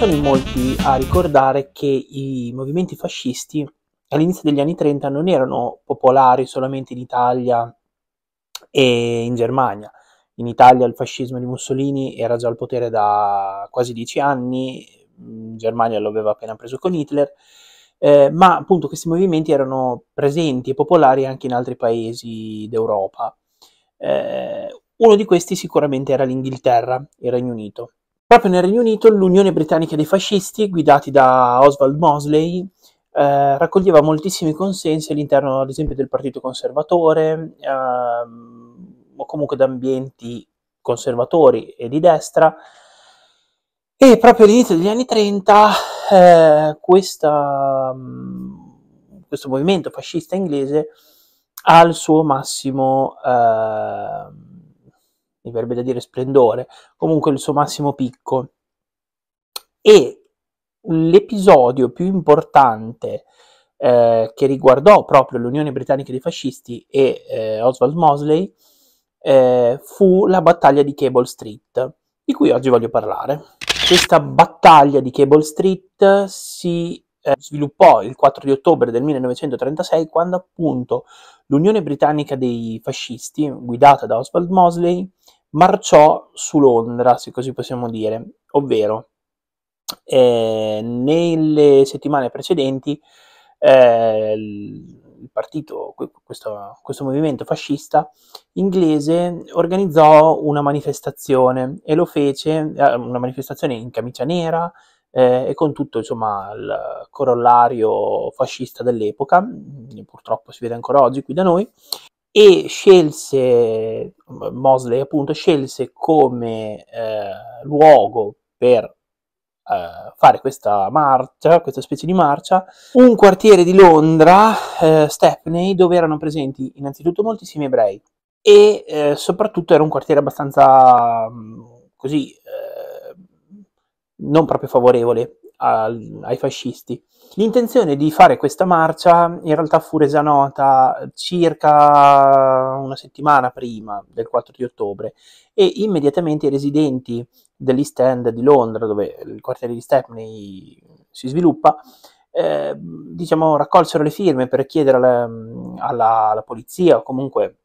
sono in molti a ricordare che i movimenti fascisti all'inizio degli anni 30 non erano popolari solamente in Italia e in Germania. In Italia il fascismo di Mussolini era già al potere da quasi dieci anni, in Germania lo aveva appena preso con Hitler, eh, ma appunto questi movimenti erano presenti e popolari anche in altri paesi d'Europa. Eh, uno di questi sicuramente era l'Inghilterra, il Regno Unito. Proprio nel Regno Unito l'Unione Britannica dei Fascisti, guidati da Oswald Mosley, eh, raccoglieva moltissimi consensi all'interno, ad esempio, del Partito Conservatore, ehm, o comunque da ambienti conservatori e di destra. E proprio all'inizio degli anni 30 eh, questa, questo movimento fascista inglese ha il suo massimo eh, mi verrebbe da dire splendore, comunque il suo massimo picco. E l'episodio più importante eh, che riguardò proprio l'Unione Britannica dei Fascisti e eh, Oswald Mosley eh, fu la battaglia di Cable Street, di cui oggi voglio parlare. Questa battaglia di Cable Street si eh, sviluppò il 4 di ottobre del 1936 quando appunto l'Unione Britannica dei Fascisti, guidata da Oswald Mosley, marciò su Londra, se così possiamo dire, ovvero eh, nelle settimane precedenti eh, il partito, questo, questo, movimento fascista inglese organizzò una manifestazione e lo fece, eh, una manifestazione in camicia nera eh, e con tutto insomma, il corollario fascista dell'epoca, mm, purtroppo si vede ancora oggi qui da noi, e scelse Mosley appunto scelse come eh, luogo per eh, fare questa marcia, questa specie di marcia, un quartiere di Londra, eh, Stepney, dove erano presenti innanzitutto moltissimi ebrei e eh, soprattutto era un quartiere abbastanza mm, così eh, non proprio favorevole al, ai fascisti. L'intenzione di fare questa marcia in realtà fu resa nota circa una settimana prima del 4 di ottobre e immediatamente i residenti dell'East End di Londra, dove il quartiere di Stepney si sviluppa, eh, diciamo, raccolsero le firme per chiedere alla, alla, alla polizia o comunque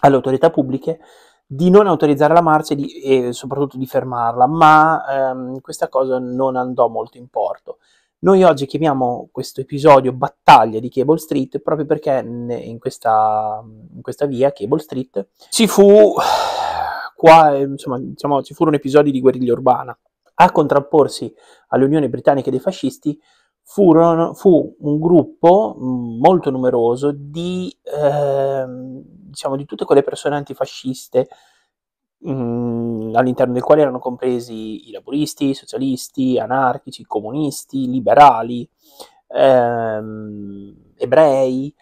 alle autorità pubbliche di non autorizzare la marcia e, di, e soprattutto di fermarla, ma ehm, questa cosa non andò molto in porto. Noi oggi chiamiamo questo episodio Battaglia di Cable Street proprio perché in questa, in questa via, Cable Street, ci fu qua, insomma, diciamo, ci furono episodi di guerriglia urbana. A contrapporsi all'Unione Britannica dei Fascisti furono, fu un gruppo mm, molto numeroso di, eh, diciamo, di tutte quelle persone antifasciste mh, mm, all'interno del quale erano compresi i laburisti, i socialisti, anarchici, comunisti, liberali, ehm, ebrei,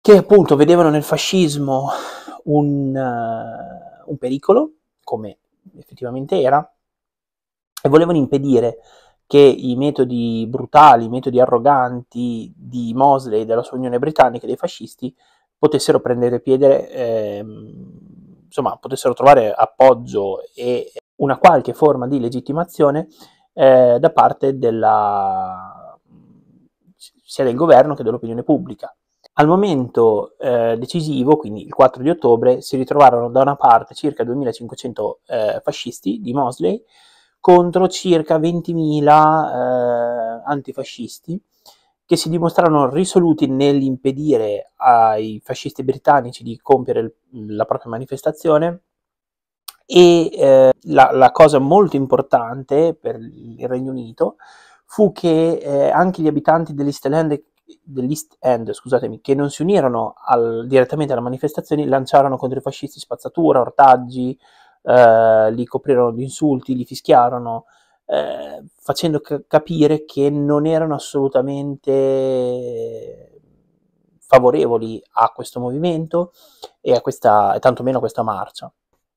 che appunto vedevano nel fascismo un, uh, un pericolo, come effettivamente era, e volevano impedire che i metodi brutali, i metodi arroganti di Mosley, e della sua Unione Britannica, dei fascisti, potessero prendere piede, eh, insomma, potessero trovare appoggio e una qualche forma di legittimazione eh, da parte della, sia del governo che dell'opinione pubblica. Al momento eh, decisivo, quindi il 4 di ottobre, si ritrovarono da una parte circa 2500 eh, fascisti di Mosley, contro circa 20.000 eh, antifascisti che si dimostrarono risoluti nell'impedire ai fascisti britannici di compiere la propria manifestazione e eh, la, la, cosa molto importante per il Regno Unito fu che eh, anche gli abitanti dell'East End, dell'East End scusatemi, che non si unirono al, direttamente alla manifestazione lanciarono contro i fascisti spazzatura, ortaggi, eh, li coprirono di insulti, li fischiarono, eh, facendo c- capire che non erano assolutamente favorevoli a questo movimento e a questa, tantomeno a questa marcia.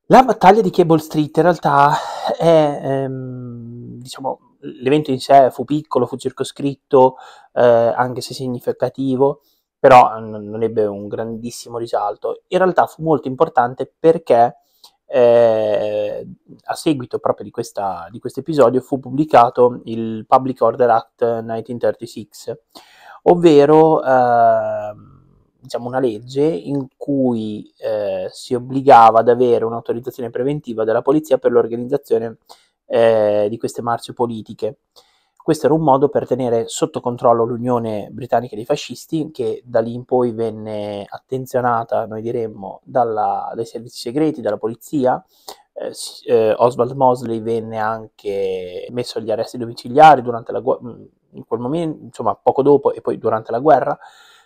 La battaglia di Cable Street in realtà è, ehm, diciamo, l'evento in sé fu piccolo, fu circoscritto, eh, anche se significativo, però non ebbe un grandissimo risalto. In realtà fu molto importante perché eh, a seguito proprio di, questo episodio fu pubblicato il Public Order Act 1936, ovvero eh, diciamo una legge in cui eh, si obbligava ad avere un'autorizzazione preventiva della polizia per l'organizzazione eh, di queste marce politiche. Questo era un modo per tenere sotto controllo l'Unione Britannica dei Fascisti, che da lì in poi venne attenzionata, noi diremmo, dalla, dai servizi segreti, dalla polizia. Eh, eh Oswald Mosley venne anche messo agli arresti domiciliari durante la guerra, mm, in quel momento, insomma poco dopo e poi durante la guerra,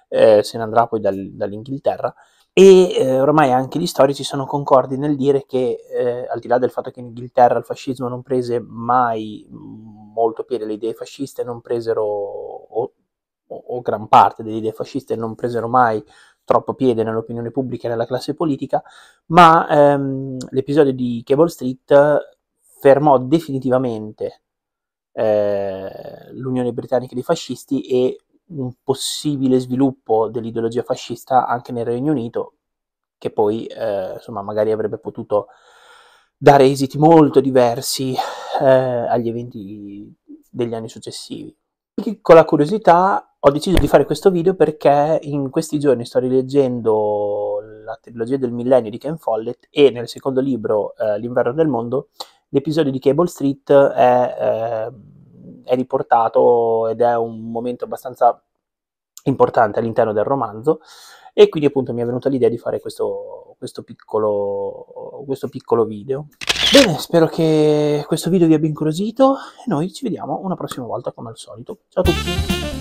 eh, se ne andrà poi dal, dall'Inghilterra e eh, ormai anche gli storici sono concordi nel dire che, eh, al di là del fatto che in Inghilterra il fascismo non prese mai mm, molto piede, le idee fasciste non presero, o, o gran parte delle idee fasciste non presero mai troppo piede nell'opinione pubblica e nella classe politica, ma ehm, l'episodio di Cable Street fermò definitivamente eh, l'Unione Britannica dei Fascisti e un possibile sviluppo dell'ideologia fascista anche nel Regno Unito, che poi eh, insomma, magari avrebbe potuto dare esiti molto diversi eh, agli eventi degli anni successivi. Con la curiosità, ho deciso di fare questo video perché in questi giorni sto rileggendo la trilogia del millennio di Ken Follett e nel secondo libro, eh, L'inverno del mondo, l'episodio di Cable Street è eh, è riportato ed è un momento abbastanza importante all'interno del romanzo e quindi appunto mi è venuta l'idea di fare questo, questo, piccolo, questo piccolo video. Bene, spero che questo video vi abbia incuriosito e noi ci vediamo una prossima volta come al solito. Ciao a tutti!